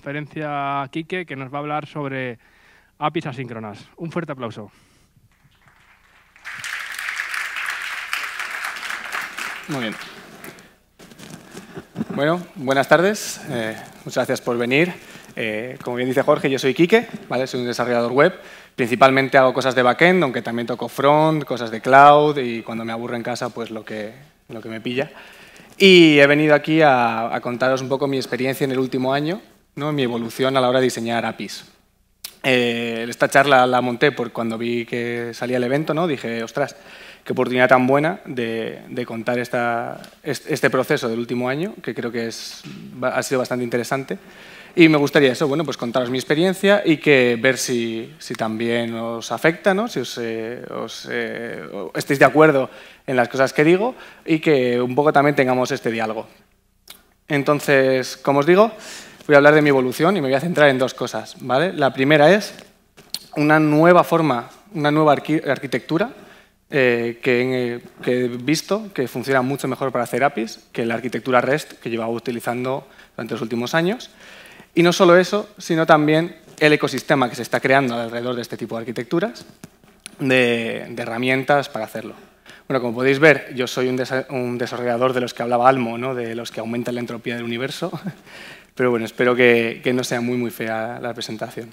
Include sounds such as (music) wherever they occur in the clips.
conferencia Quique, que nos va a hablar sobre APIs asíncronas. Un fuerte aplauso. Muy bien. Bueno, buenas tardes. Eh, muchas gracias por venir. Eh, como bien dice Jorge, yo soy Quique, ¿vale? soy un desarrollador web. Principalmente hago cosas de backend, aunque también toco front, cosas de cloud y cuando me aburro en casa, pues lo que, lo que me pilla. Y he venido aquí a, a contaros un poco mi experiencia en el último año ¿no? mi evolución a la hora de diseñar APIs. Eh, esta charla la monté por cuando vi que salía el evento, ¿no? dije, ostras, qué oportunidad tan buena de, contar esta, este proceso del último año, que creo que es, ha sido bastante interesante. Y me gustaría eso, bueno, pues contaros mi experiencia y que ver si, si también os afecta, ¿no? si os, eh, eh, estáis de acuerdo en las cosas que digo y que un poco también tengamos este diálogo. Entonces, como os digo, voy a hablar de mi evolución y me voy a centrar en dos cosas. ¿vale? La primera es una nueva forma, una nueva arquitectura eh, eh, que, he visto que funciona mucho mejor para hacer APIs que la arquitectura REST que llevaba utilizando durante los últimos años. Y no solo eso, sino también el ecosistema que se está creando alrededor de este tipo de arquitecturas, de, herramientas para hacerlo. Bueno, como podéis ver, yo soy un, desarrollador de los que hablaba Almo, ¿no? de los que aumentan la entropía del universo. (laughs) Pero bueno, espero que, no sea muy, muy fea la presentación.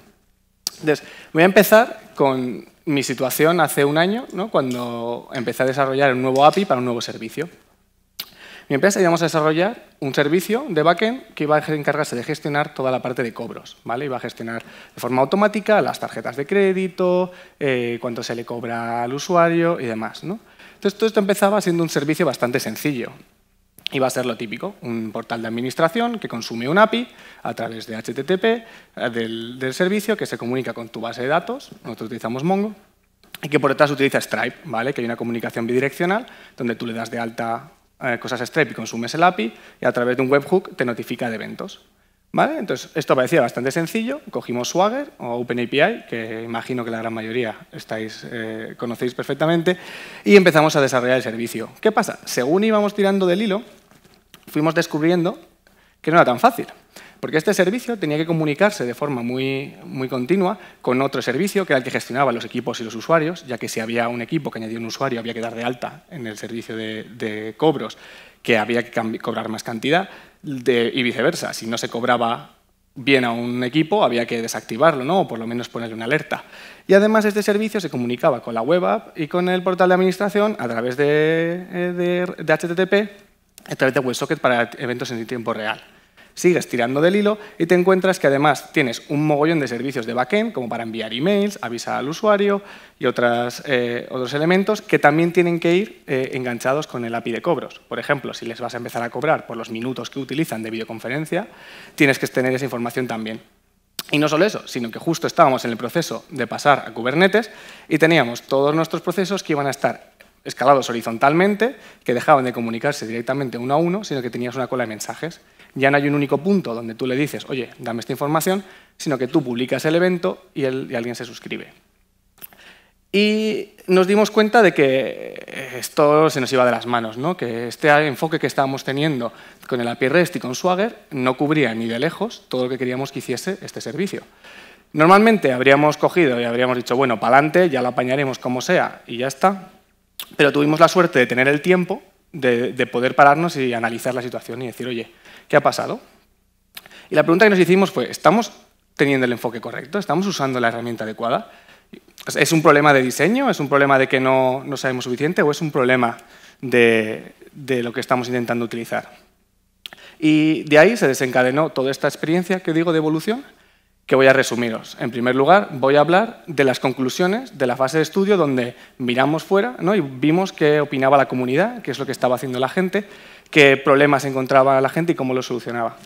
voy a empezar con mi situación hace un año, cuando empecé a desarrollar un nuevo API para un nuevo servicio. Mi empresa íbamos a desarrollar un servicio de backend que iba a encargarse de gestionar toda la parte de cobros. ¿vale? Iba a gestionar de forma automática las tarjetas de crédito, eh, cuánto se le cobra al usuario y demás. Entonces, todo esto empezaba siendo un servicio bastante sencillo. Y va a ser lo típico, un portal de administración que consume un API a través de HTTP eh, del, servicio que se comunica con tu base de datos, nosotros utilizamos Mongo, y que por detrás utiliza Stripe, ¿vale? que hay una comunicación bidireccional donde tú le das de alta eh, cosas a Stripe y consumes el API y a través de un webhook te notifica de eventos. Entonces, esto parecía bastante sencillo. Cogimos Swagger o OpenAPI, que imagino que la gran mayoría estáis, eh, conocéis perfectamente, y empezamos a desarrollar el servicio. ¿Qué pasa? Según íbamos tirando del hilo, fuimos descubriendo que no era tan fácil. Porque este servicio tenía que comunicarse de forma muy, muy continua con otro servicio, que era el que gestionaba los equipos y los usuarios, ya que si había un equipo que añadía un usuario había que dar de alta en el servicio de, de cobros, que había que cobrar más cantidad y viceversa. Si no se cobraba bien a un equipo, había que desactivarlo, ¿no? o por lo menos ponerle una alerta. Y además este servicio se comunicaba con la web app y con el portal de administración a través de, eh, de HTTP, a través de WebSocket para eventos en tiempo real. Sigues tirando del hilo y te encuentras que además tienes un mogollón de servicios de backend, como para enviar emails, avisar al usuario y eh, otros elementos que también tienen que ir eh, enganchados con el API de cobros. Por ejemplo, si les vas a empezar a cobrar por los minutos que utilizan de videoconferencia, tienes que tener esa información también. Y no solo eso, sino que justo estábamos en el proceso de pasar a Kubernetes y teníamos todos nuestros procesos que iban a estar escalados horizontalmente, que dejaban de comunicarse directamente uno a uno, sino que tenías una cola de mensajes ya no hay un único punto donde tú le dices, oye, dame esta información, sino que tú publicas el evento y, alguien se suscribe. Y nos dimos cuenta de que eh, esto se nos iba de las manos, ¿no? que este enfoque que estábamos teniendo con el API REST y con Swagger no cubría ni de lejos todo lo que queríamos que hiciese este servicio. Normalmente habríamos cogido y habríamos dicho, bueno, para adelante, ya lo apañaremos como sea y ya está, pero tuvimos la suerte de tener el tiempo de poder pararnos y analizar la situación y decir, oye, ¿Qué ha pasado? Y la pregunta que nos hicimos fue, ¿estamos teniendo el enfoque correcto? ¿Estamos usando la herramienta adecuada? ¿Es un problema de diseño? ¿Es un problema de que no, no sabemos suficiente? ¿O es un problema de, de lo que estamos intentando utilizar? Y de ahí se desencadenó toda esta experiencia que digo de evolución que voy a resumiros. En primer lugar, voy a hablar de las conclusiones de la fase de estudio donde miramos fuera ¿no? y vimos qué opinaba la comunidad, qué es lo que estaba haciendo la gente, qué problemas encontraba la gente y cómo los solucionaba.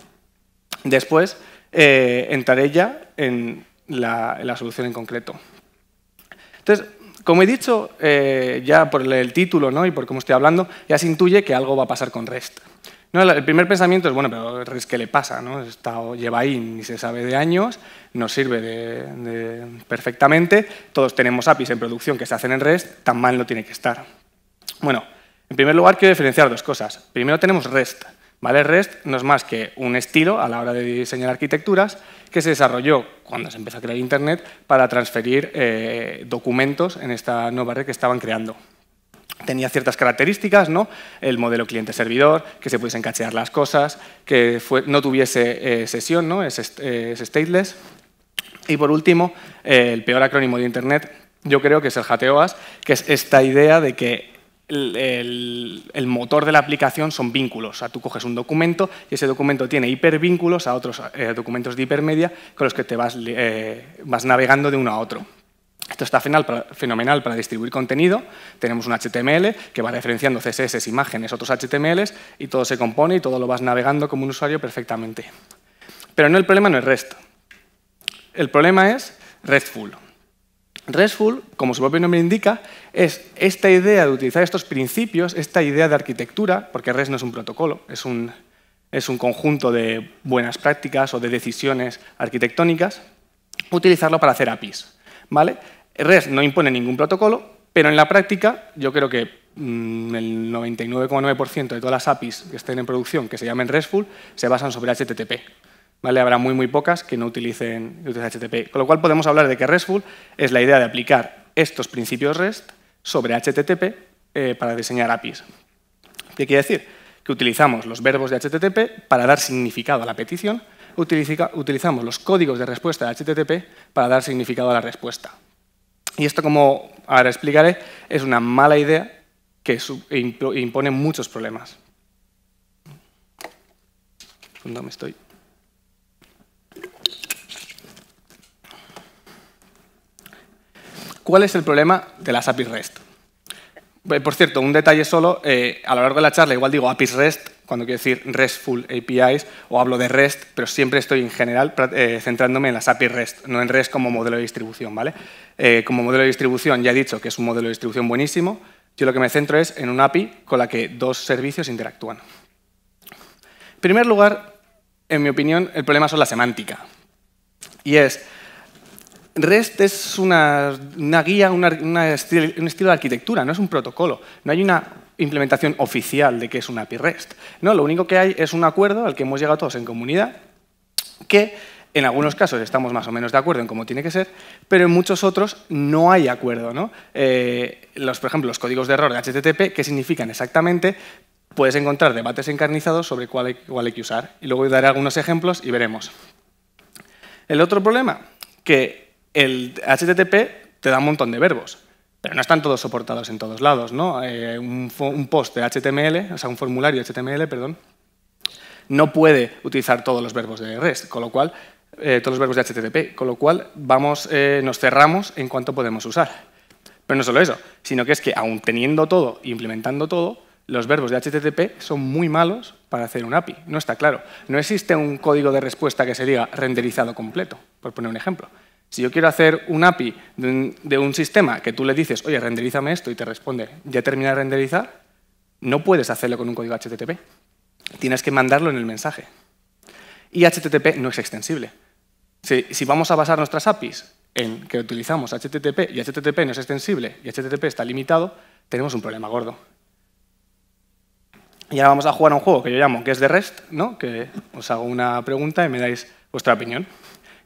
Después eh, entraré ya en la, solución en concreto. Entonces, como he dicho, eh, ya por el título y por cómo estoy hablando, ya se intuye que algo va a pasar con REST. el primer pensamiento es, bueno, pero REST, ¿qué le pasa? No? Está, lleva ahí, ni se sabe de años, no sirve perfectamente, todos tenemos APIs en producción que se hacen en REST, tan mal no tiene que estar. Bueno, en primer lugar, quiero diferenciar dos cosas. Primero tenemos REST. ¿vale? REST no es más que un estilo a la hora de diseñar arquitecturas que se desarrolló cuando se empezó a crear Internet para transferir eh, documentos en esta nueva red que estaban creando tenía ciertas características, ¿no? el modelo cliente-servidor, que se pudiesen cachear las cosas, que no tuviese eh, sesión, ¿no? Eh, es, stateless. Y por último, el peor acrónimo de Internet, yo creo que es el HTOAS, que es esta idea de que el, motor de la aplicación son vínculos. O sea, tú coges un documento y ese documento tiene hipervínculos a otros eh, documentos de hipermedia con los que te vas, eh, vas navegando de uno a otro. Esto está fenomenal para distribuir contenido. Tenemos un HTML que va referenciando CSS, imágenes, otros HTMLs y todo se compone y todo lo vas navegando como un usuario perfectamente. Pero no el problema no es REST. El problema es RESTful. RESTful, como su propio nombre indica, es esta idea de utilizar estos principios, esta idea de arquitectura, porque REST no es un protocolo, es un, conjunto de buenas prácticas o de decisiones arquitectónicas, utilizarlo para hacer APIs. ¿vale? REST no impone ningún protocolo, pero en la práctica yo creo que mm, el 99,9% de todas las APIs que estén en producción que se llamen RESTful se basan sobre HTTP. Habrá muy, muy pocas que no utilicen, HTTP. Con lo cual podemos hablar de que RESTful es la idea de aplicar estos principios REST sobre HTTP eh, para diseñar APIs. ¿Qué quiere decir? Que utilizamos los verbos de HTTP para dar significado a la petición, utilizamos los códigos de respuesta de HTTP para dar significado a la respuesta. Y esto, como ahora explicaré, es una mala idea que e impone muchos problemas. ¿Dónde estoy? ¿Cuál es el problema de las API REST? Eh, por cierto, un detalle solo, eh, a lo largo de la charla igual digo APIs REST cuando quiero decir RESTful APIs o hablo de REST, pero siempre estoy en general eh, centrándome en las APIs REST, no en REST como modelo de distribución, ¿vale? como modelo de distribución ya he dicho que es un modelo de distribución buenísimo, yo lo que me centro es en una API con la que dos servicios interactúan. En primer lugar, en mi opinión, el problema son la semántica. Y es, REST es una, guía, un estilo de arquitectura, no es un protocolo. No hay una implementación oficial de qué es un API REST. lo único que hay es un acuerdo al que hemos llegado todos en comunidad que en algunos casos estamos más o menos de acuerdo en cómo tiene que ser, pero en muchos otros no hay acuerdo. Eh, por ejemplo, los códigos de error de HTTP, ¿qué significan exactamente? Puedes encontrar debates encarnizados sobre cuál hay, cuál hay que usar. Y luego daré algunos ejemplos y veremos. El otro problema, que el HTTP te da un montón de verbos, pero no están todos soportados en todos lados. ¿no? Eh, un, post de HTML, o sea, un formulario HTML, perdón, no puede utilizar todos los verbos de REST, con lo cual, eh, todos los verbos de HTTP, con lo cual vamos, eh, nos cerramos en cuanto podemos usar. Pero no solo eso, sino que es que aun teniendo todo, e implementando todo, los verbos de HTTP son muy malos para hacer un API. No está claro. No existe un código de respuesta que se diga renderizado completo, por poner un ejemplo. Si yo quiero hacer un API de un, sistema que tú le dices, oye, renderízame esto y te responde, ya termina de renderizar, no puedes hacerlo con un código HTTP. Tienes que mandarlo en el mensaje. Y HTTP no es extensible. Si, vamos a basar nuestras APIs en que utilizamos HTTP y HTTP no es extensible y HTTP está limitado, tenemos un problema gordo. Y ahora vamos a jugar a un juego que yo llamo que es de REST, ¿no? que os hago una pregunta y me dais vuestra opinión.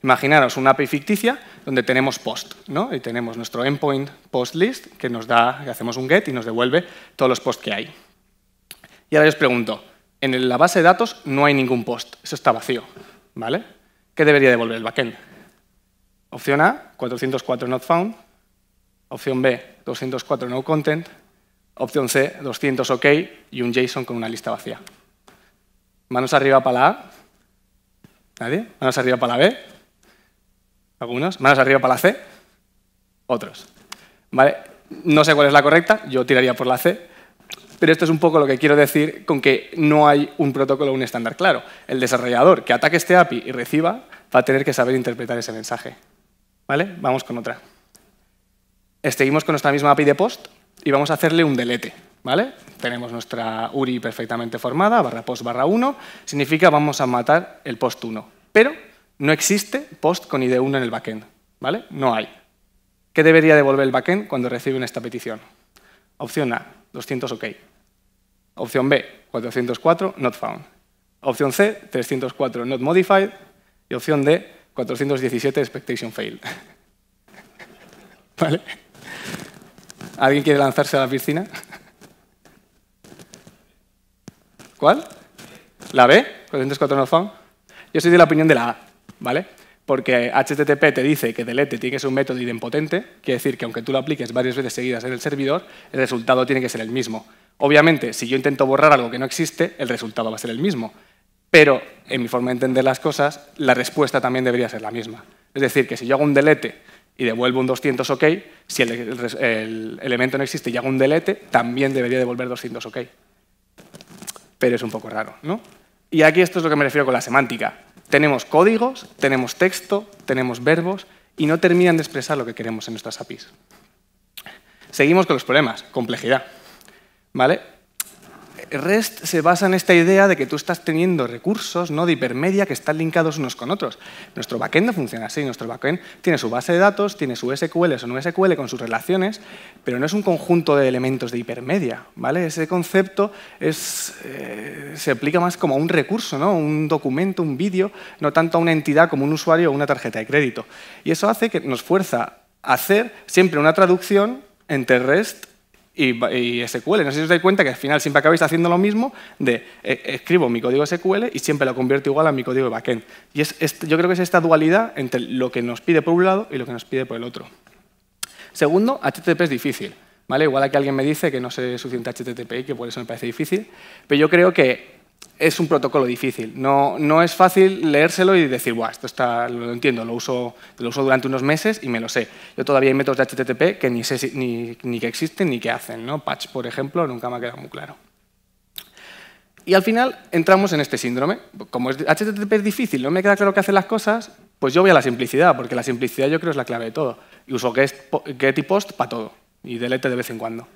Imaginaros una API ficticia donde tenemos post, ¿no? Y tenemos nuestro endpoint post list que nos da, hacemos un get y nos devuelve todos los posts que hay. Y ahora yo os pregunto, en la base de datos no hay ningún post, eso está vacío, ¿vale? ¿Qué debería devolver el backend? Opción A, 404 not found. Opción B, 204 no content. Opción C, 200 OK y un JSON con una lista vacía. Manos arriba para la A. ¿Nadie? Manos arriba para la B. Algunos. Manos arriba para la C. Otros. ¿Vale? No sé cuál es la correcta, yo tiraría por la C. Pero esto es un poco lo que quiero decir con que no hay un protocolo o un estándar claro. El desarrollador que ataque este API y reciba va a tener que saber interpretar ese mensaje. ¿Vale? Vamos con otra. Seguimos con nuestra misma API de post y vamos a hacerle un delete. ¿Vale? Tenemos nuestra URI perfectamente formada, barra post barra 1, significa vamos a matar el post 1. Pero no existe post con ID1 en el backend, ¿vale? No hay. ¿Qué debería devolver el backend cuando reciben esta petición? Opción A, 200 OK. Opción B, 404 not found. Opción C, 304 not modified. Y opción D, 417 expectation failed. (laughs) ¿Vale? ¿Alguien quiere lanzarse a la piscina? ¿Cuál? ¿La B? ¿404 not found? Yo soy de la opinión de la A. ¿vale? Porque HTTP te dice que delete tiene que ser un método idempotente, quiere decir que aunque tú lo apliques varias veces seguidas en el servidor, el resultado tiene que ser el mismo. Obviamente, si yo intento borrar algo que no existe, el resultado va a ser el mismo. Pero, en mi forma de entender las cosas, la respuesta también debería ser la misma. Es decir, que si yo hago un delete y devuelvo un 200 OK, si el, el, elemento no existe y hago un delete, también debería devolver 200 OK. Pero es un poco raro, ¿no? Y aquí esto es lo que me refiero con la semántica. Tenemos códigos, tenemos texto, tenemos verbos y no terminan de expresar lo que queremos en nuestras APIs. Seguimos con los problemas. Complejidad. ¿Vale? REST se basa en esta idea de que tú estás teniendo recursos ¿no? de hipermedia que están linkados unos con otros. Nuestro backend no funciona así. Nuestro backend tiene su base de datos, tiene su SQL, su no SQL con sus relaciones, pero no es un conjunto de elementos de hipermedia. ¿vale? Ese concepto eh, se aplica más como a un recurso, ¿no? un documento, un vídeo, no tanto a una entidad como un usuario o una tarjeta de crédito. Y eso hace que nos fuerza a hacer siempre una traducción entre REST y, SQL. No sé si os dais cuenta que al final siempre acabáis haciendo lo mismo de eh, escribo mi código SQL y siempre lo convierto igual a mi código de backend. Y yo creo que es esta dualidad entre lo que nos pide por un lado y lo que nos pide por el otro. Segundo, HTTP es difícil. ¿vale? Igual que alguien me dice que no sé suficiente HTTP y que por eso me parece difícil, pero yo creo que es un protocolo difícil. No, no es fácil leérselo y decir, guau, esto está, lo entiendo, lo uso, lo uso durante unos meses y me lo sé. Yo todavía hay métodos de HTTP que ni, sé ni, que existen ni que hacen. ¿no? Patch, por ejemplo, nunca me ha quedado muy claro. Y al final entramos en este síndrome. Como es, HTTP es difícil, no me queda claro qué hacen las cosas, pues yo voy a la simplicidad, porque la simplicidad yo creo es la clave de todo. Y uso get, get y post para todo, y delete de vez en cuando.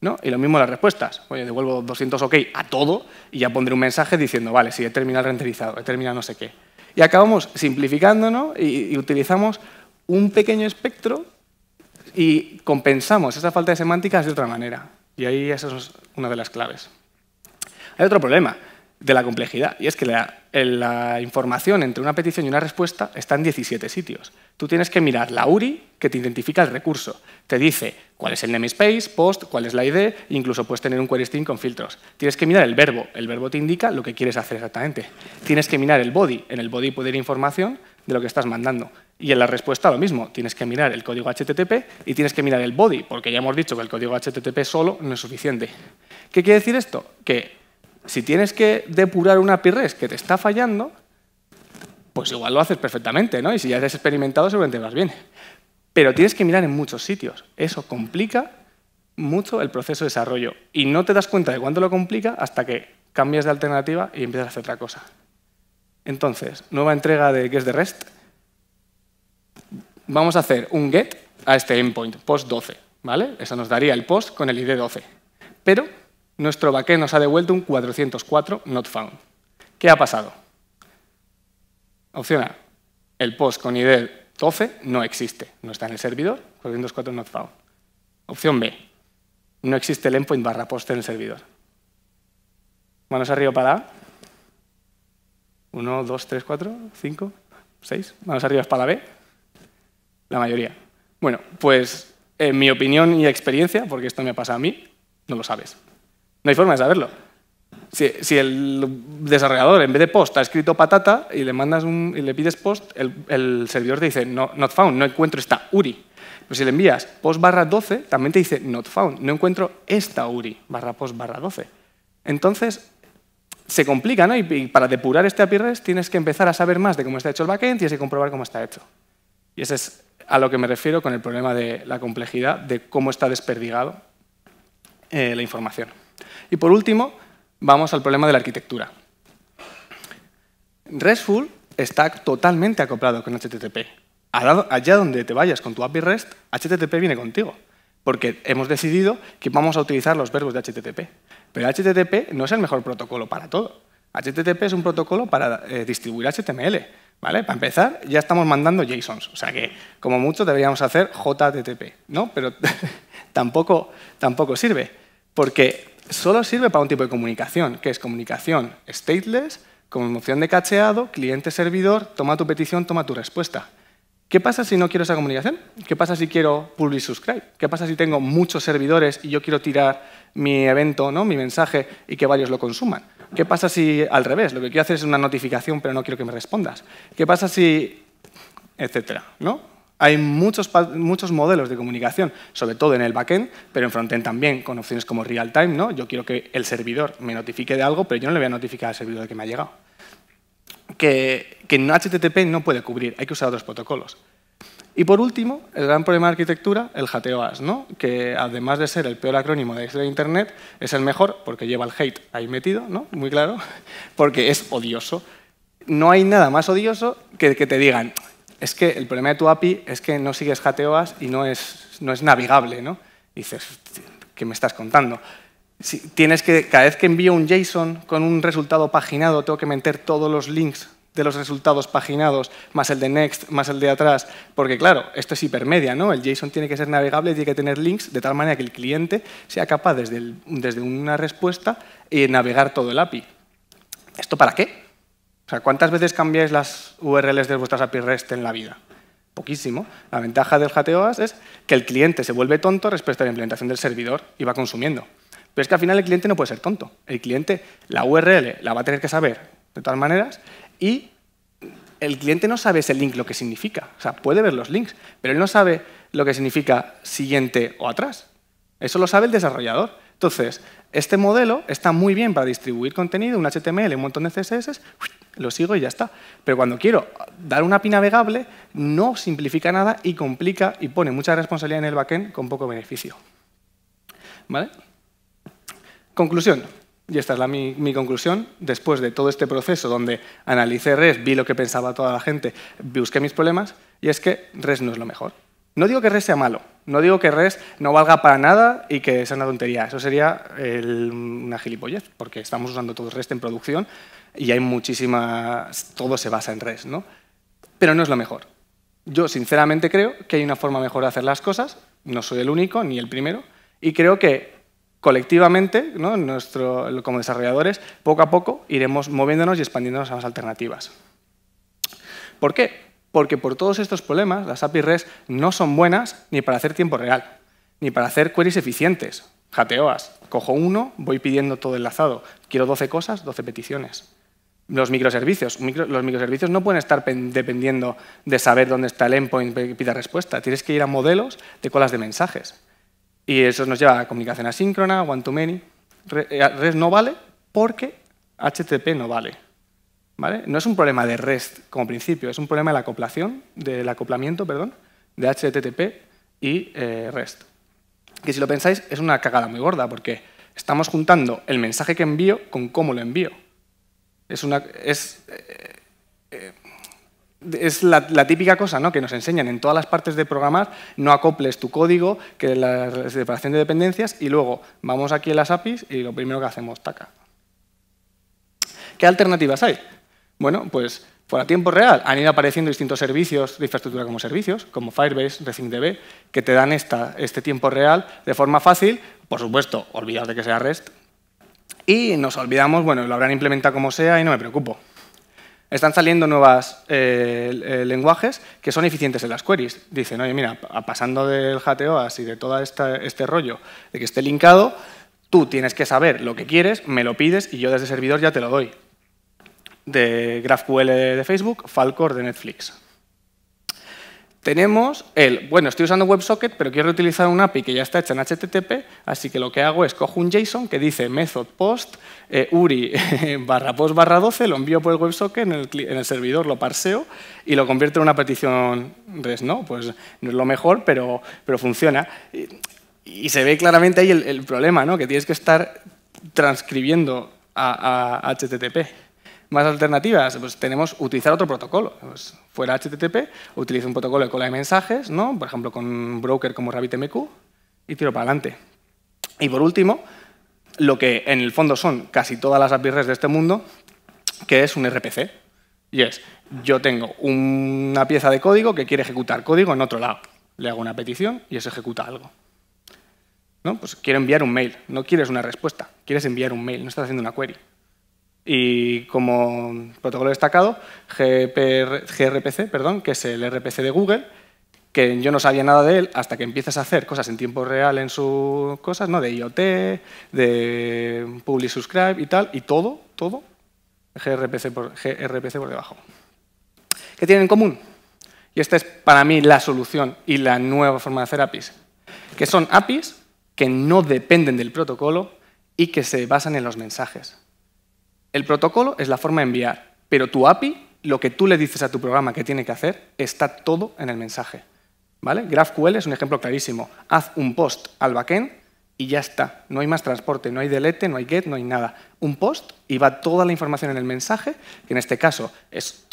¿No? Y lo mismo las respuestas. Oye, devuelvo 200 OK a todo y ya pondré un mensaje diciendo, vale, si he terminado renderizado, he terminado no sé qué. Y acabamos simplificándonos y, y utilizamos un pequeño espectro y compensamos esa falta de semánticas de otra manera. Y ahí esa es una de las claves. Hay otro problema de la complejidad, y es que la, la información entre una petición y una respuesta está en 17 sitios. Tú tienes que mirar la URI que te identifica el recurso. Te dice cuál es el namespace, post, cuál es la ID, incluso puedes tener un query string con filtros. Tienes que mirar el verbo. El verbo te indica lo que quieres hacer exactamente. Tienes que mirar el body. En el body puede ir información de lo que estás mandando. Y en la respuesta lo mismo, tienes que mirar el código HTTP y tienes que mirar el body, porque ya hemos dicho que el código HTTP solo no es suficiente. ¿Qué quiere decir esto? Que si tienes que depurar una REST que te está fallando, pues igual lo haces perfectamente, ¿no? Y si ya has experimentado, seguramente vas bien. Pero tienes que mirar en muchos sitios. Eso complica mucho el proceso de desarrollo. Y no te das cuenta de cuánto lo complica hasta que cambias de alternativa y empiezas a hacer otra cosa. Entonces, nueva entrega de Guess de REST. Vamos a hacer un get a este endpoint, post 12. ¿vale? Eso nos daría el post con el ID 12. Pero nuestro backend nos ha devuelto un 404 not found. ¿Qué ha pasado? Opción A, el post con ID 12 no existe, no está en el servidor, 404 not found. Opción B, no existe el endpoint barra post en el servidor. Manos arriba para A. 1, 2, 3, 4, 5, 6. Manos arriba para B. La mayoría. Bueno, pues en mi opinión y experiencia, porque esto me pasa a mí, no lo sabes. No hay forma de saberlo. Si, el desarrollador en vez de post ha escrito patata y le mandas un, y le pides post, el, servidor te dice no, not found, no encuentro esta URI. Pero si le envías post barra 12, también te dice not found, no encuentro esta URI barra post barra 12. Entonces, se complica, ¿no? Y, para depurar este API REST tienes que empezar a saber más de cómo está hecho el backend y tienes que comprobar cómo está hecho. Y ese es a lo que me refiero con el problema de la complejidad, de cómo está desperdigado eh, la información. Y por último, vamos al problema de la arquitectura. RESTful está totalmente acoplado con HTTP. Allá donde te vayas con tu API REST, HTTP viene contigo, porque hemos decidido que vamos a utilizar los verbos de HTTP. Pero HTTP no es el mejor protocolo para todo. HTTP es un protocolo para eh, distribuir HTML. ¿Vale? Para empezar, ya estamos mandando JSONs, o sea que como mucho deberíamos hacer JTTP, ¿no? Pero (laughs) tampoco, tampoco sirve, porque solo sirve para un tipo de comunicación, que es comunicación stateless, con opción de cacheado, cliente-servidor, toma tu petición, toma tu respuesta. ¿Qué pasa si no quiero esa comunicación? ¿Qué pasa si quiero publish subscribe? ¿Qué pasa si tengo muchos servidores y yo quiero tirar mi evento, ¿no? mi mensaje y que varios lo consuman? ¿Qué pasa si al revés, lo que quiero hacer es una notificación pero no quiero que me respondas? ¿Qué pasa si etcétera, ¿no? Hay muchos, muchos modelos de comunicación, sobre todo en el backend, pero en frontend también, con opciones como real time. ¿no? Yo quiero que el servidor me notifique de algo, pero yo no le voy a notificar al servidor de que me ha llegado. Que, HTTP no puede cubrir, hay que usar otros protocolos. Y por último, el gran problema de arquitectura, el HATEOAS, ¿no? que además de ser el peor acrónimo de Internet, es el mejor porque lleva el hate ahí metido, ¿no? muy claro, (laughs) porque es odioso. No hay nada más odioso que que te digan, es que el problema de tu API es que no sigues jateoas y no es, no es navegable, ¿no? dices, ¿qué me estás contando? Si tienes que, cada vez que envío un JSON con un resultado paginado, tengo que meter todos los links de los resultados paginados, más el de next, más el de atrás, porque claro, esto es hipermedia, ¿no? El JSON tiene que ser navegable, tiene que tener links, de tal manera que el cliente sea capaz desde, desde una respuesta y eh, navegar todo el API. ¿Esto para qué? O sea, ¿cuántas veces cambiáis las URLs de vuestras API REST en la vida? Poquísimo. La ventaja del JTOAS es que el cliente se vuelve tonto respecto a la implementación del servidor y va consumiendo. Pero es que al final el cliente no puede ser tonto. El cliente, la URL la va a tener que saber de todas maneras y el cliente no sabe ese link lo que significa. O sea, puede ver los links, pero él no sabe lo que significa siguiente o atrás. Eso lo sabe el desarrollador. Entonces, este modelo está muy bien para distribuir contenido, un HTML, un montón de CSS, lo sigo y ya está. Pero cuando quiero dar una API navegable, no simplifica nada y complica y pone mucha responsabilidad en el backend con poco beneficio. ¿Vale? Conclusión. Y esta es la, mi, mi, conclusión. Después de todo este proceso donde analicé res vi lo que pensaba toda la gente, busqué mis problemas, y es que res no es lo mejor. No digo que res sea malo, no digo que REST no valga para nada y que sea una tontería. Eso sería una gilipollez, porque estamos usando todo REST en producción y hay muchísimas... Todo se basa en REST, ¿no? Pero no es lo mejor. Yo sinceramente creo que hay una forma mejor de hacer las cosas. No soy el único ni el primero. Y creo que colectivamente, como desarrolladores, poco a poco iremos moviéndonos y expandiéndonos a más alternativas. ¿Por qué? porque por todos estos problemas las API REST no son buenas ni para hacer tiempo real, ni para hacer queries eficientes, jateoas. Cojo uno, voy pidiendo todo enlazado. Quiero 12 cosas, 12 peticiones. Los microservicios. los microservicios no pueden estar dependiendo de saber dónde está el endpoint y pida respuesta. Tienes que ir a modelos de colas de mensajes. Y eso nos lleva a comunicación asíncrona, one-to-many. Eh, REST no vale porque HTTP no vale. No es un problema de REST como principio, es un problema de la acoplación, del acoplamiento, perdón, de HTTP y eh, REST. Que si lo pensáis es una cagada muy gorda porque estamos juntando el mensaje que envío con cómo lo envío. Es, una, es, eh, eh, la, típica cosa ¿no? que nos enseñan en todas las partes de programar, no acoples tu código, que la separación de dependencias y luego vamos aquí a las APIs y lo primero que hacemos, taca. ¿Qué alternativas hay? Bueno, pues fuera tiempo real han ido apareciendo distintos servicios de infraestructura como servicios, como Firebase, ResyncDB, que te dan esta, este tiempo real de forma fácil, por supuesto, olvidar de que sea REST, y nos olvidamos, bueno, lo habrán implementado como sea y no me preocupo. Están saliendo nuevos eh, eh, lenguajes que son eficientes en las queries. Dicen, oye, mira, pasando del JTOAS y de todo este rollo de que esté linkado, tú tienes que saber lo que quieres, me lo pides y yo desde servidor ya te lo doy de GraphQL de Facebook, Falcor de Netflix. Tenemos el, bueno, estoy usando WebSocket, pero quiero utilizar un API que ya está hecha en HTTP, así que lo que hago es cojo un JSON que dice method post eh, URI (laughs) barra post barra 12, lo envío por el WebSocket, en el, servidor lo parseo y lo convierto en una petición REST, ¿no? Pues no es lo mejor, pero, funciona. Y, se ve claramente ahí el, problema, ¿no? Que tienes que estar transcribiendo a, a HTTP. Más alternativas, pues tenemos utilizar otro protocolo. Pues fuera HTTP, utilizo un protocolo de cola de mensajes, ¿no? por ejemplo, con un broker como RabbitMQ, y tiro para adelante. Y por último, lo que en el fondo son casi todas las APIs de este mundo, que es un RPC. Y es, yo tengo una pieza de código que quiere ejecutar código en otro lado. Le hago una petición y eso ejecuta algo. ¿No? Pues quiero enviar un mail, no quieres una respuesta, quieres enviar un mail, no estás haciendo una query. Y como protocolo destacado, gRPC, perdón, que es el RPC de Google, que yo no sabía nada de él hasta que empiezas a hacer cosas en tiempo real en sus cosas, ¿no? De IoT, de public subscribe y tal, y todo, todo, gRPC por, gRPC por debajo. ¿Qué tienen en común? Y esta es para mí la solución y la nueva forma de hacer APIs, que son APIs que no dependen del protocolo y que se basan en los mensajes. El protocolo es la forma de enviar, pero tu API, lo que tú le dices a tu programa que tiene que hacer, está todo en el mensaje. ¿Vale? GraphQL es un ejemplo clarísimo. Haz un post al backend y ya está. No hay más transporte, no hay delete, no hay get, no hay nada. Un post y va toda la información en el mensaje, que en este caso es,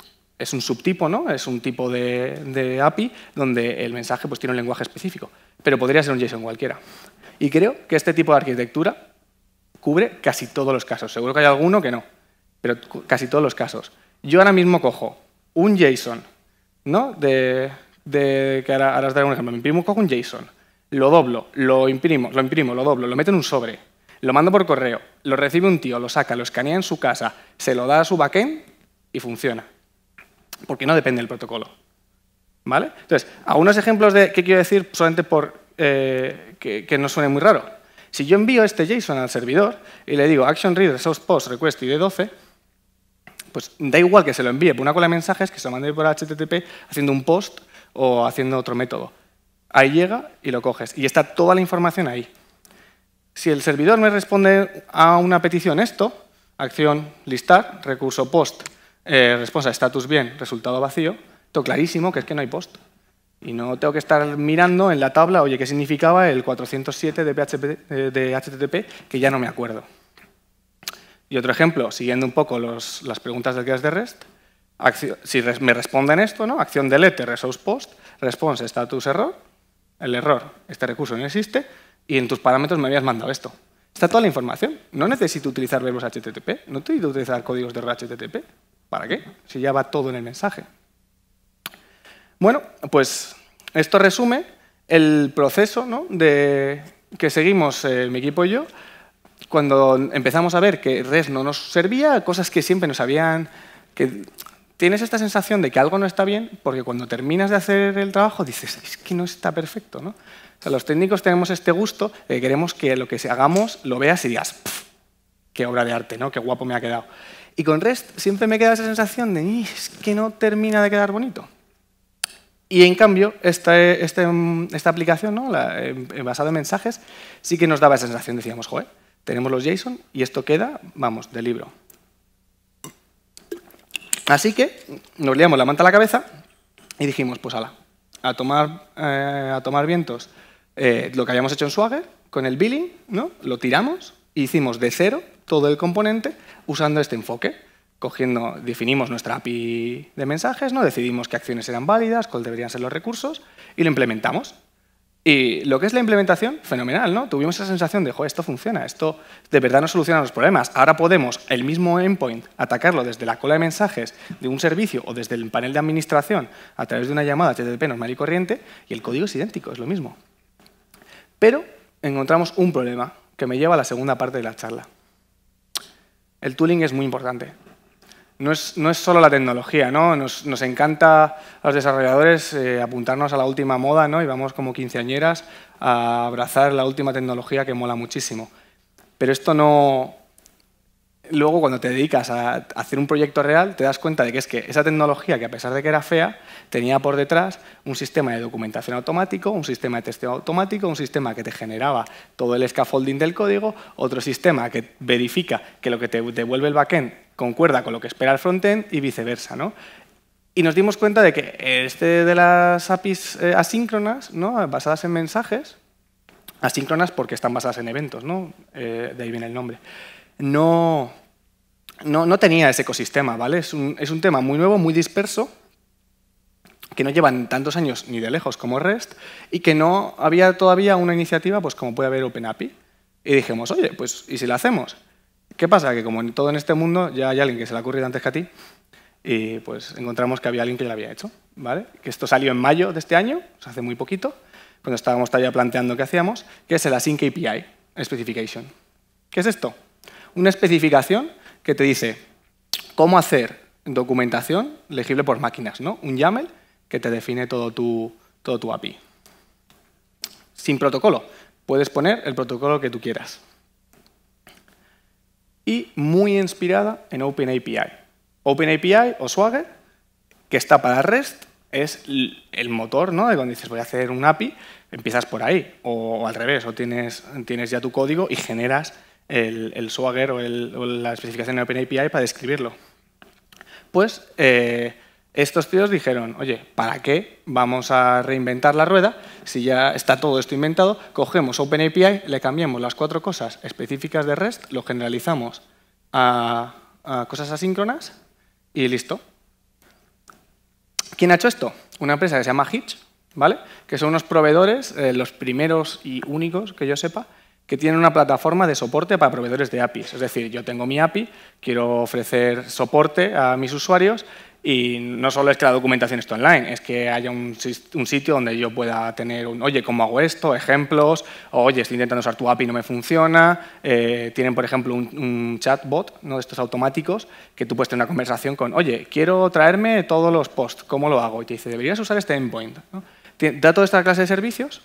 un subtipo, ¿no? es un tipo de, API donde el mensaje pues, tiene un lenguaje específico, pero podría ser un JSON cualquiera. Y creo que este tipo de arquitectura cubre casi todos los casos. Seguro que hay alguno que no, pero casi todos los casos. Yo ahora mismo cojo un JSON, ¿no? De, de que ahora, os daré un ejemplo. Me imprimo, cojo un JSON, lo doblo, lo imprimo, lo imprimo, lo doblo, lo meto en un sobre, lo mando por correo, lo recibe un tío, lo saca, lo escanea en su casa, se lo da a su backend y funciona. Porque no depende del protocolo. ¿Vale? Entonces, algunos ejemplos de qué quiero decir solamente por eh, que no suene muy raro. Si yo envío este JSON al servidor y le digo action Read resource post request id12, pues da igual que se lo envíe por una cola de mensajes, que se lo mande por HTTP haciendo un post o haciendo otro método. Ahí llega y lo coges. Y está toda la información ahí. Si el servidor me responde a una petición esto, acción listar, recurso post, eh, respuesta status bien, resultado vacío, todo clarísimo que es que no hay post. Y no tengo que estar mirando en la tabla, oye, qué significaba el 407 de, HTTP, eh, que ya no me acuerdo. Y otro ejemplo, siguiendo un poco las preguntas del gas de REST, si me responden esto, ¿no? acción delete, resource post, response, status error, el error, este recurso no existe, y en tus parámetros me habías mandado esto. Está toda la información. No necesito utilizar verbos HTTP, no necesito utilizar códigos de HTTP. ¿Para qué? Si ya va todo en el mensaje. Bueno, pues esto resume el proceso de que seguimos eh, mi equipo y yo cuando empezamos a ver que REST no nos servía, cosas que siempre nos habían... Que tienes esta sensación de que algo no está bien porque cuando terminas de hacer el trabajo dices, es que no está perfecto. ¿no? los técnicos tenemos este gusto queremos que lo que hagamos lo veas y digas, qué obra de arte, ¿no? qué guapo me ha quedado. Y con REST siempre me queda esa sensación de, es que no termina de quedar bonito. Y en cambio, esta, este, esta, aplicación, ¿no? La, eh, basada en mensajes, sí que nos daba esa sensación. Decíamos, joder, tenemos los JSON y esto queda, vamos, de libro. Así que nos liamos la manta a la cabeza y dijimos, pues ala, a tomar, eh, a tomar vientos eh, lo que habíamos hecho en Swagger con el billing, ¿no? lo tiramos y hicimos de cero todo el componente usando este enfoque cogiendo, definimos nuestra API de mensajes, ¿no? decidimos qué acciones eran válidas, cuáles deberían ser los recursos y lo implementamos. Y lo que es la implementación, fenomenal, ¿no? Tuvimos esa sensación de, jo, esto funciona, esto de verdad nos soluciona los problemas. Ahora podemos el mismo endpoint atacarlo desde la cola de mensajes de un servicio o desde el panel de administración a través de una llamada HTTP normal y corriente y el código es idéntico, es lo mismo. Pero encontramos un problema que me lleva a la segunda parte de la charla. El tooling es muy importante no es, solo la tecnología, ¿no? Nos, encanta a los desarrolladores eh, apuntarnos a la última moda, ¿no? Y vamos como quinceañeras a abrazar la última tecnología que mola muchísimo. Pero esto no... Luego, cuando te dedicas a hacer un proyecto real, te das cuenta de que es que esa tecnología, que a pesar de que era fea, tenía por detrás un sistema de documentación automático, un sistema de testeo automático, un sistema que te generaba todo el scaffolding del código, otro sistema que verifica que lo que te devuelve el backend concuerda con lo que espera el frontend y viceversa. ¿no? Y nos dimos cuenta de que este de las APIs eh, asíncronas, ¿no? basadas en mensajes, asíncronas porque están basadas en eventos, ¿no? Eh, de ahí viene el nombre, no, no, tenía ese ecosistema. ¿vale? Es un, tema muy nuevo, muy disperso, que no llevan tantos años ni de lejos como REST y que no había todavía una iniciativa pues como puede haber OpenAPI. Y dijimos, oye, pues ¿y si la hacemos? ¿Qué pasa? Que como en todo en este mundo, ya hay alguien que se le ha ocurrido antes que a ti, y pues encontramos que había alguien que ya lo había hecho, ¿vale? Que esto salió en mayo de este año, hace muy poquito, cuando estábamos todavía planteando qué hacíamos, que es el Async API, Specification. ¿Qué es esto? Una especificación que te dice cómo hacer documentación legible por máquinas, ¿no? Un YAML que te define todo todo tu API. Sin protocolo. Puedes poner el protocolo que tú quieras y muy inspirada en OpenAPI. OpenAPI o Swagger, que está para REST, es el motor, ¿no? De cuando dices voy a hacer un API, empiezas por ahí, o, al revés, o tienes, tienes ya tu código y generas el, Swagger o, la especificación de OpenAPI para describirlo. Pues eh, estos tíos dijeron, oye, ¿para qué vamos a reinventar la rueda si ya está todo esto inventado? Cogemos OpenAPI, le cambiamos las cuatro cosas específicas de REST, lo generalizamos a, cosas asíncronas y listo. ¿Quién ha hecho esto? Una empresa que se llama Hitch, ¿vale? que son unos proveedores, eh, los primeros y únicos que yo sepa, que tienen una plataforma de soporte para proveedores de APIs. Es decir, yo tengo mi API, quiero ofrecer soporte a mis usuarios y no solo es que la documentación esté online, es que haya un, sitio donde yo pueda tener un, oye, ¿cómo hago esto? Ejemplos, oye, estoy intentando usar tu API y no me funciona. Eh, tienen, por ejemplo, un, chatbot, ¿no? de estos automáticos, que tú puedes tener una conversación con, oye, quiero traerme todos los posts, ¿cómo lo hago? Y te dice, deberías usar este endpoint. Da toda esta clase de servicios.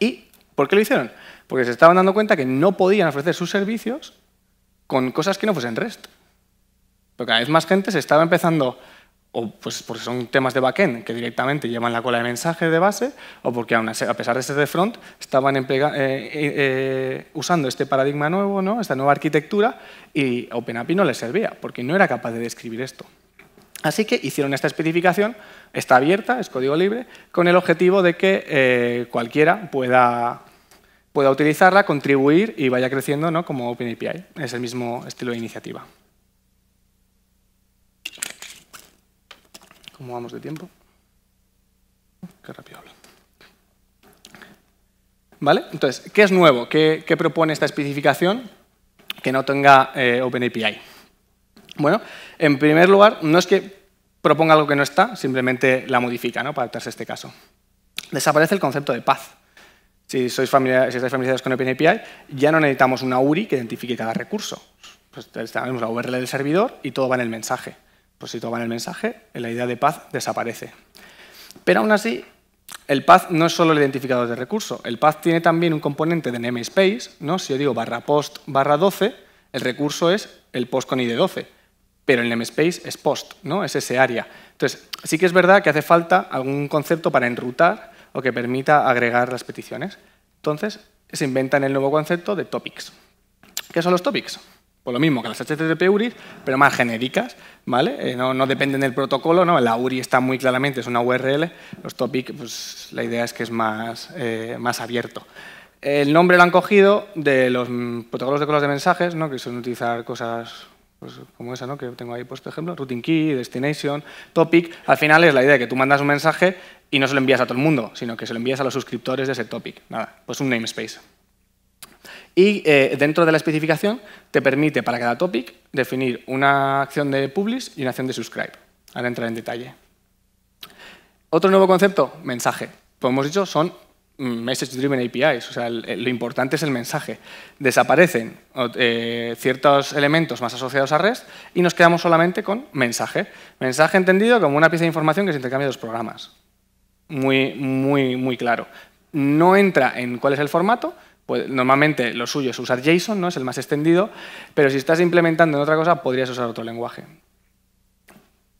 ¿Y por qué lo hicieron? Porque se estaban dando cuenta que no podían ofrecer sus servicios con cosas que no fuesen REST. Pero cada vez más gente se estaba empezando, o pues porque son temas de backend que directamente llevan la cola de mensaje de base, o porque aún a pesar de ser de front, estaban eh, eh, usando este paradigma nuevo, esta nueva arquitectura, y OpenAPI no les servía, porque no era capaz de describir esto. Así que hicieron esta especificación, está abierta, es código libre, con el objetivo de que eh, cualquiera pueda, utilizarla, contribuir y vaya creciendo como OpenAPI. Es el mismo estilo de iniciativa. ¿Cómo vamos de tiempo? Qué rápido hablo. ¿Vale? Entonces, ¿qué es nuevo? ¿Qué, propone esta especificación que no tenga eh, OpenAPI? Bueno, en primer lugar, no es que proponga algo que no está, simplemente la modifica ¿no? para adaptarse a este caso. Desaparece el concepto de path. Si, sois si estáis familiarizados con OpenAPI, ya no necesitamos una URI que identifique cada recurso. Pues tenemos la URL del servidor y todo va en el mensaje. Pues si toman el mensaje, la idea de paz desaparece. Pero aún así, el path no es solo el identificador de recurso, el path tiene también un componente de namespace, ¿no? si yo digo barra post barra 12, el recurso es el post con id 12, pero el namespace es post, ¿no? es ese área. Entonces, sí que es verdad que hace falta algún concepto para enrutar o que permita agregar las peticiones. Entonces, se inventan el nuevo concepto de topics. ¿Qué son los topics? Pues lo mismo que las HTTP URIs, pero más genéricas, ¿vale? Eh, no, dependen del protocolo, ¿no? La URI está muy claramente, es una URL, los topic pues la idea es que es más, eh, más abierto. El nombre lo han cogido de los protocolos de colas de mensajes, ¿no? que suelen utilizar cosas pues, como esa ¿no? que tengo ahí puesto ejemplo, routing key, destination, topic. Al final es la idea de que tú mandas un mensaje y no se lo envías a todo el mundo, sino que se lo envías a los suscriptores de ese topic. Nada, pues un namespace. Y eh, dentro de la especificación te permite para cada topic definir una acción de publish y una acción de subscribe. Ahora entrar en detalle. Otro nuevo concepto, mensaje. Como hemos dicho, son mm, message driven APIs, o sea, lo importante es el mensaje. Desaparecen eh, ciertos elementos más asociados a REST y nos quedamos solamente con mensaje. Mensaje entendido como una pieza de información que se intercambia de los programas. Muy, muy, muy claro. No entra en cuál es el formato, pues, normalmente lo suyo es usar JSON, ¿no? es el más extendido, pero si estás implementando en otra cosa podrías usar otro lenguaje.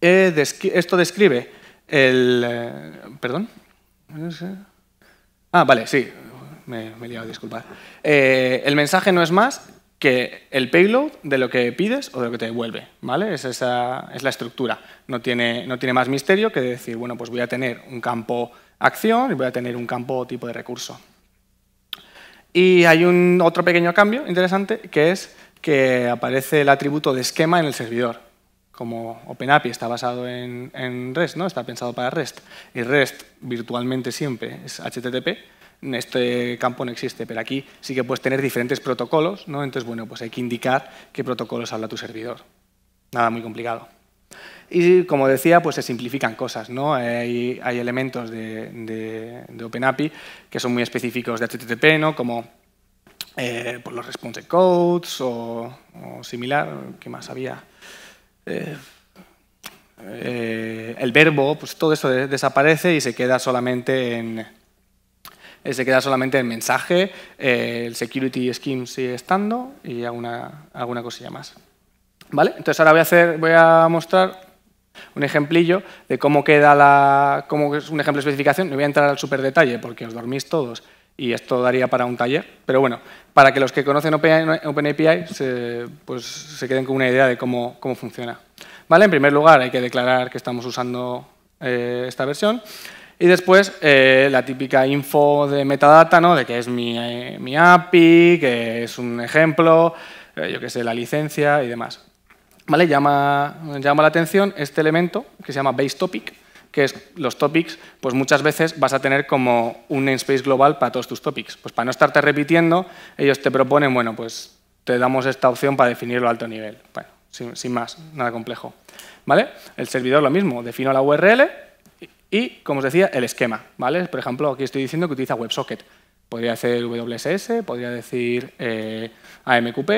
Eh, esto describe el... Eh, ¿Perdón? Ah, vale, sí, me, he liado, disculpad. Eh, el mensaje no es más que el payload de lo que pides o de lo que te devuelve, ¿vale? Es esa es la estructura. No tiene, no tiene más misterio que decir, bueno, pues voy a tener un campo acción y voy a tener un campo tipo de recurso. Y hay un otro pequeño cambio interesante que es que aparece el atributo de esquema en el servidor. Como OpenAPI está basado en, REST, ¿no? está pensado para REST, y REST virtualmente siempre es HTTP, en este campo no existe, pero aquí sí que puedes tener diferentes protocolos, ¿no? entonces bueno, pues hay que indicar qué protocolos habla tu servidor. Nada muy complicado. Y como decía, pues se simplifican cosas. ¿no? Eh, hay, elementos de, OpenAPI que son muy específicos de HTTP, ¿no? como eh, pues los response codes o, similar. ¿Qué más había? Eh, el verbo, pues todo eso desaparece y se queda solamente en, el mensaje, el security scheme sigue estando y alguna cosilla más. ¿Vale? Entonces ahora voy a, hacer, voy a mostrar un ejemplillo de cómo queda la... Cómo es un ejemplo de especificación. No voy a entrar al súper detalle porque os dormís todos y esto daría para un taller. Pero bueno, para que los que conocen OpenAPI se, pues, se queden con una idea de cómo, funciona. ¿Vale? En primer lugar, hay que declarar que estamos usando eh, esta versión. Y después, eh, la típica info de metadata, ¿no? de que es mi, eh, mi API, que es un ejemplo, yo qué sé, la licencia y demás. ¿Vale? Llama, llama la atención este elemento que se llama base topic, que es los topics, pues muchas veces vas a tener como un namespace global para todos tus topics. Pues para no estarte repitiendo, ellos te proponen, bueno, pues te damos esta opción para definirlo a alto nivel. Bueno, sin, más, nada complejo. ¿Vale? El servidor lo mismo, defino la URL y, como os decía, el esquema. ¿vale? Por ejemplo, aquí estoy diciendo que utiliza WebSocket. Podría hacer WSS, podría decir eh, AMQP,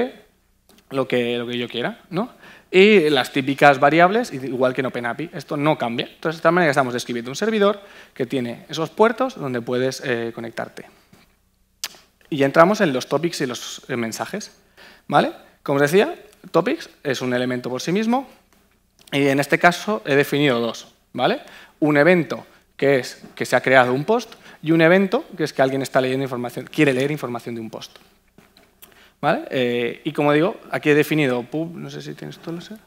lo que, lo que yo quiera. ¿no? y las típicas variables, igual que en OpenAPI. Esto no cambia. Entonces, de esta manera estamos describiendo un servidor que tiene esos puertos donde puedes eh, conectarte. Y entramos en los topics y los eh, mensajes. ¿Vale? Como os decía, topics es un elemento por sí mismo y en este caso he definido dos. ¿Vale? Un evento que es que se ha creado un post y un evento que es que alguien está leyendo información, quiere leer información de un post. ¿Vale? Eh, y como digo, aquí he definido, pub, no sé si tienes todo, láser.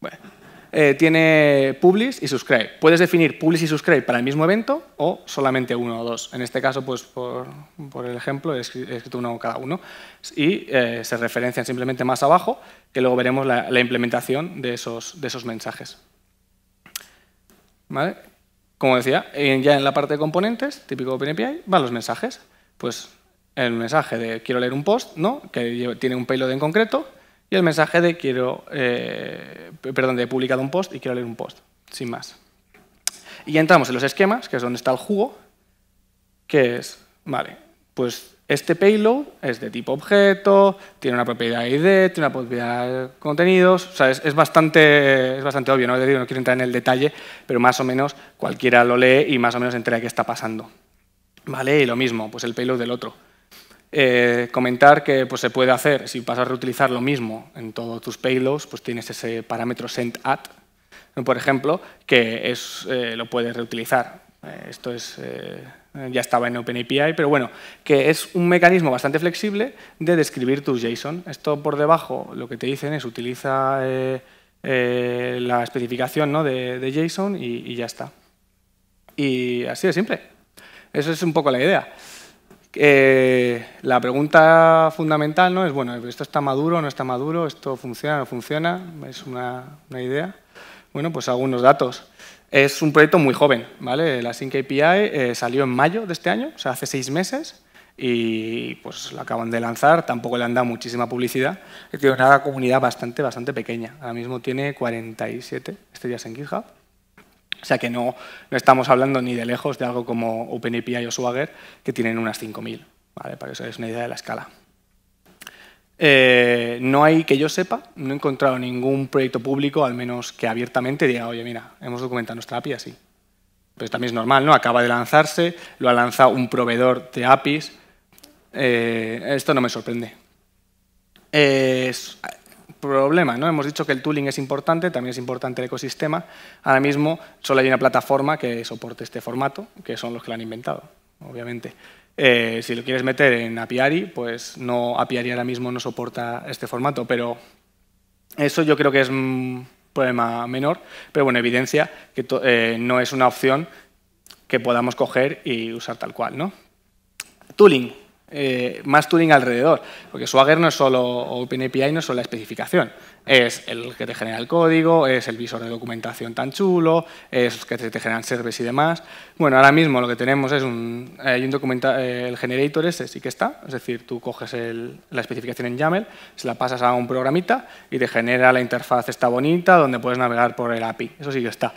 Bueno, eh, tiene publish y subscribe. Puedes definir publish y subscribe para el mismo evento o solamente uno o dos. En este caso, pues por, el ejemplo, he escrito uno cada uno. Y eh, se referencian simplemente más abajo, que luego veremos la, implementación de esos, de esos mensajes. ¿Vale? Como decía, ya en la parte de componentes, típico OpenAPI, van los mensajes. Pues el mensaje de quiero leer un post, ¿no? que tiene un payload en concreto, y el mensaje de quiero, eh, perdón, de he publicado un post y quiero leer un post, sin más. Y entramos en los esquemas, que es donde está el jugo, que es, vale, pues este payload es de tipo objeto, tiene una propiedad ID, tiene una propiedad contenidos, o sea, es, bastante, es bastante obvio, ¿no? no quiero entrar en el detalle, pero más o menos cualquiera lo lee y más o menos entera qué está pasando. ¿Vale? Y lo mismo, pues el payload del otro. Eh, comentar que pues, se puede hacer, si vas a reutilizar lo mismo en todos tus payloads, pues tienes ese parámetro send@, por ejemplo, que es, eh, lo puedes reutilizar. Eh, esto es, ya estaba en OpenAPI, pero bueno, que es un mecanismo bastante flexible de describir tus JSON. Esto por debajo lo que te dicen es utiliza la especificación ¿no? de, JSON y, y ya está. Y así de simple. Eso es un poco la idea. Eh, la pregunta fundamental ¿no? es, bueno, ¿esto está maduro, o no está maduro? ¿Esto funciona, o no funciona? Es una, idea. Bueno, pues algunos datos. Es un proyecto muy joven, ¿vale? La Sync API eh, salió en mayo de este año, o sea, hace seis meses, y pues lo acaban de lanzar, tampoco le han dado muchísima publicidad. Es una comunidad bastante, bastante pequeña. Ahora mismo tiene 47 estrellas en GitHub. O sea que no, estamos hablando ni de lejos de algo como OpenAPI o Swagger, que tienen unas 5.000. ¿vale? Para eso es una idea de la escala. Eh, no hay, que yo sepa, no he encontrado ningún proyecto público, al menos que abiertamente diga, oye, mira, hemos documentado nuestra API así. Pues también es normal, ¿no? Acaba de lanzarse, lo ha lanzado un proveedor de APIs. Eh, esto no me sorprende. Es problema, ¿no? Hemos dicho que el tooling es importante, también es importante el ecosistema. Ahora mismo solo hay una plataforma que soporte este formato, que son los que lo han inventado, obviamente. Eh, si lo quieres meter en Apiari, pues no, Apiari ahora mismo no soporta este formato, pero eso yo creo que es un problema menor, pero bueno, evidencia que eh, no es una opción que podamos coger y usar tal cual, ¿no? Tooling, eh, más Turing alrededor, porque Swagger no es solo OpenAPI, no es solo la especificación, es el que te genera el código, es el visor de documentación tan chulo, es el que te generan servers y demás. Bueno, ahora mismo lo que tenemos es un, hay un documenta, eh, el generator ese sí que está, es decir, tú coges la especificación en YAML, se la pasas a un programita y te genera la interfaz esta bonita donde puedes navegar por el API, eso sí que está.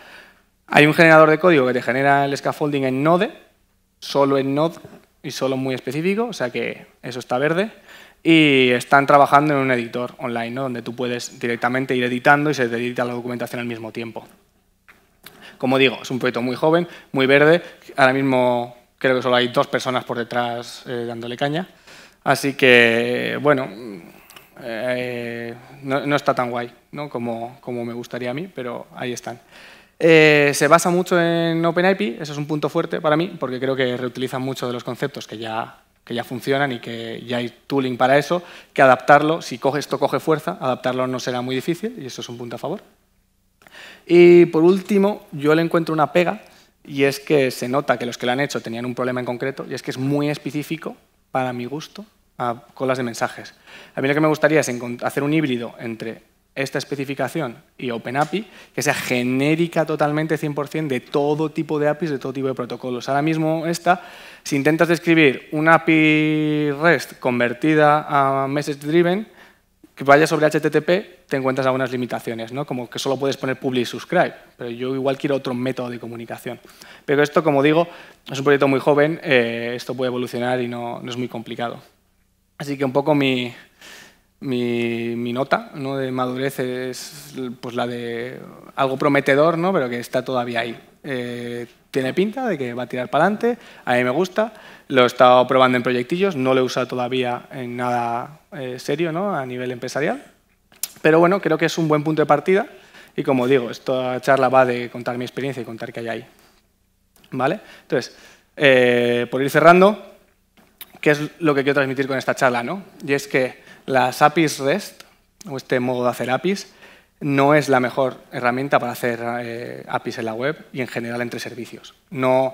Hay un generador de código que te genera el scaffolding en Node, solo en Node, y solo muy específico, o sea que eso está verde. Y están trabajando en un editor online, ¿no? donde tú puedes directamente ir editando y se te edita la documentación al mismo tiempo. Como digo, es un proyecto muy joven, muy verde. Ahora mismo creo que solo hay dos personas por detrás eh, dándole caña. Así que, bueno, eh, no, no, está tan guay ¿no? como, como me gustaría a mí, pero ahí están. Eh, se basa mucho en OpenIP, eso es un punto fuerte para mí, porque creo que reutilizan mucho de los conceptos que ya, que ya funcionan y que ya hay tooling para eso, que adaptarlo, si coge, esto coge fuerza, adaptarlo no será muy difícil y eso es un punto a favor. Y por último, yo le encuentro una pega y es que se nota que los que lo han hecho tenían un problema en concreto y es que es muy específico, para mi gusto, a colas de mensajes. A mí lo que me gustaría es hacer un híbrido entre esta especificación y OpenAPI que sea genérica totalmente 100% de todo tipo de APIs, de todo tipo de protocolos. Ahora mismo esta, si intentas describir una API REST convertida a message driven, que vaya sobre HTTP, te encuentras algunas limitaciones, ¿no? como que solo puedes poner public subscribe, pero yo igual quiero otro método de comunicación. Pero esto, como digo, es un proyecto muy joven, eh, esto puede evolucionar y no es muy complicado. Así que un poco mi, mi, nota ¿no? de madurez es pues, la de algo prometedor, ¿no? pero que está todavía ahí. Eh, tiene pinta de que va a tirar para adelante, a mí me gusta, lo he estado probando en proyectillos, no lo he usado todavía en nada eh, serio ¿no? a nivel empresarial, pero bueno, creo que es un buen punto de partida y como digo, esta charla va de contar mi experiencia y contar qué hay ahí. ¿Vale? Entonces, eh, por ir cerrando, ¿qué es lo que quiero transmitir con esta charla? Y es que las APIs REST, o este modo de hacer APIs, no es la mejor herramienta para hacer eh, APIs en la web y en general entre servicios. No,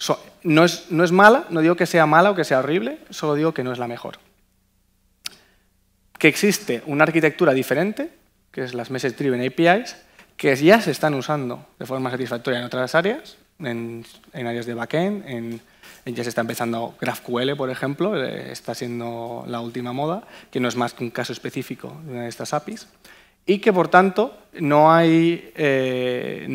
es, no es mala, no digo que sea mala o que sea horrible, solo digo que no es la mejor. Que existe una arquitectura diferente, que es las Message Driven APIs, que ya se están usando de forma satisfactoria en otras áreas, en, áreas de backend, en, ya se está empezando GraphQL, por ejemplo, eh, está siendo la última moda, que no es más que un caso específico de una de estas APIs, y que por tanto no hay, eh,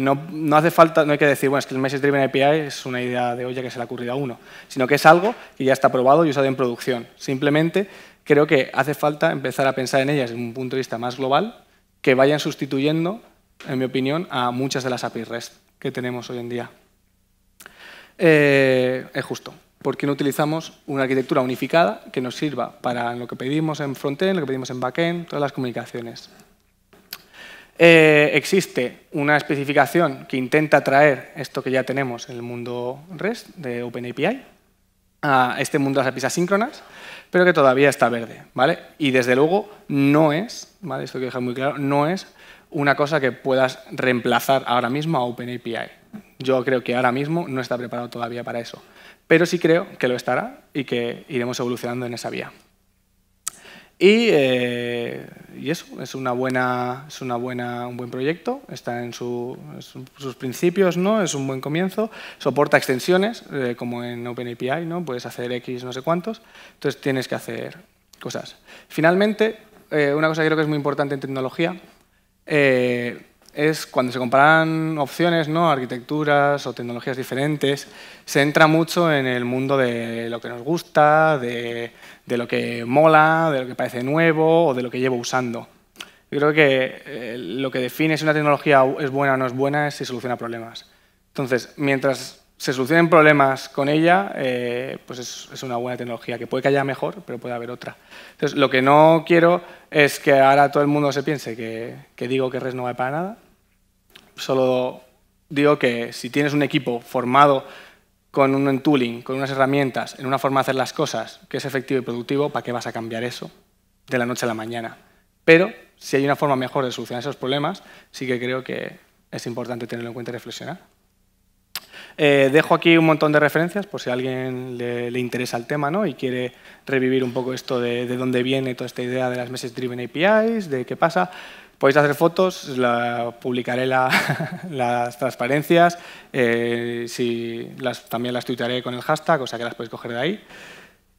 hace falta, no hay que decir, bueno, es que el Message Driven API es una idea de olla que se le ha ocurrido a uno, sino que es algo que ya está probado y usado en producción. Simplemente creo que hace falta empezar a pensar en ellas desde un punto de vista más global, que vayan sustituyendo, en mi opinión, a muchas de las APIs REST que tenemos hoy en día. Eh, es justo, porque no utilizamos una arquitectura unificada que nos sirva para lo que pedimos en frontend, lo que pedimos en backend, todas las comunicaciones. Eh, existe una especificación que intenta traer esto que ya tenemos en el mundo REST de OpenAPI a ah, este mundo de las APIs asíncronas, pero que todavía está verde, ¿vale? Y desde luego no es, ¿vale? Esto que dejar muy claro, no es una cosa que puedas reemplazar ahora mismo a OpenAPI. Yo creo que ahora mismo no está preparado todavía para eso, pero sí creo que lo estará y que iremos evolucionando en esa vía. Y, eh, eso, es, una buena, es una buena, un buen proyecto, está en, sus principios, ¿no? es un buen comienzo, soporta extensiones, eh, como en OpenAPI, ¿no? puedes hacer X no sé cuántos, entonces tienes que hacer cosas. Finalmente, eh, una cosa que creo que es muy importante en tecnología, es cuando se comparan opciones, ¿no? arquitecturas o tecnologías diferentes, se entra mucho en el mundo de lo que nos gusta, de, lo que mola, de lo que parece nuevo o de lo que llevo usando. Yo creo que eh, lo que define si una tecnología es buena o no es buena es si soluciona problemas. Entonces, mientras se solucionen problemas con ella, eh, pues es, una buena tecnología, que puede que haya mejor, pero puede haber otra. Entonces, lo que no quiero es que ahora todo el mundo se piense que, digo que res no va para nada. Solo digo que si tienes un equipo formado con un tooling, con unas herramientas, en una forma de hacer las cosas que es efectivo y productivo, ¿para qué vas a cambiar eso de la noche a la mañana? Pero si hay una forma mejor de solucionar esos problemas, sí que creo que es importante tenerlo en cuenta y reflexionar. Eh, dejo aquí un montón de referencias por si a alguien le, interesa el tema ¿no? y quiere revivir un poco esto de, dónde viene toda esta idea de las Message Driven APIs, de qué pasa. Podéis hacer fotos, la, publicaré (laughs) las transparencias, eh, si las, también las tuitaré con el hashtag, o sea que las podéis coger de ahí.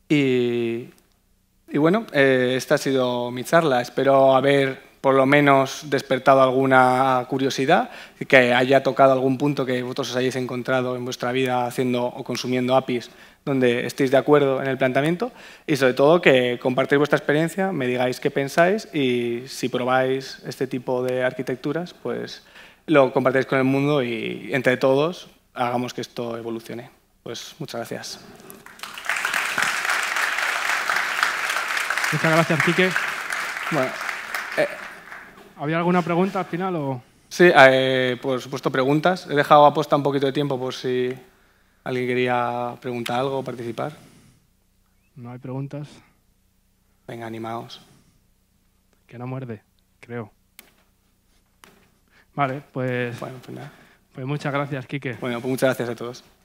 Y, bueno, eh, esta ha sido mi charla. Espero haber por lo menos despertado alguna curiosidad, que haya tocado algún punto que vosotros os hayáis encontrado en vuestra vida haciendo o consumiendo APIs donde estéis de acuerdo en el planteamiento y sobre todo que compartáis vuestra experiencia, me digáis qué pensáis y si probáis este tipo de arquitecturas, pues lo compartáis con el mundo y entre todos hagamos que esto evolucione. Pues muchas gracias. Muchas gracias, Quique. Bueno, eh, ¿Había alguna pregunta al final? O... Sí, eh, por supuesto preguntas. He dejado aposta un poquito de tiempo por si alguien quería preguntar algo o participar. No hay preguntas. Venga, animaos. Que no muerde, creo. Vale, pues, pues, pues muchas gracias, Quique. Bueno, pues muchas gracias a todos.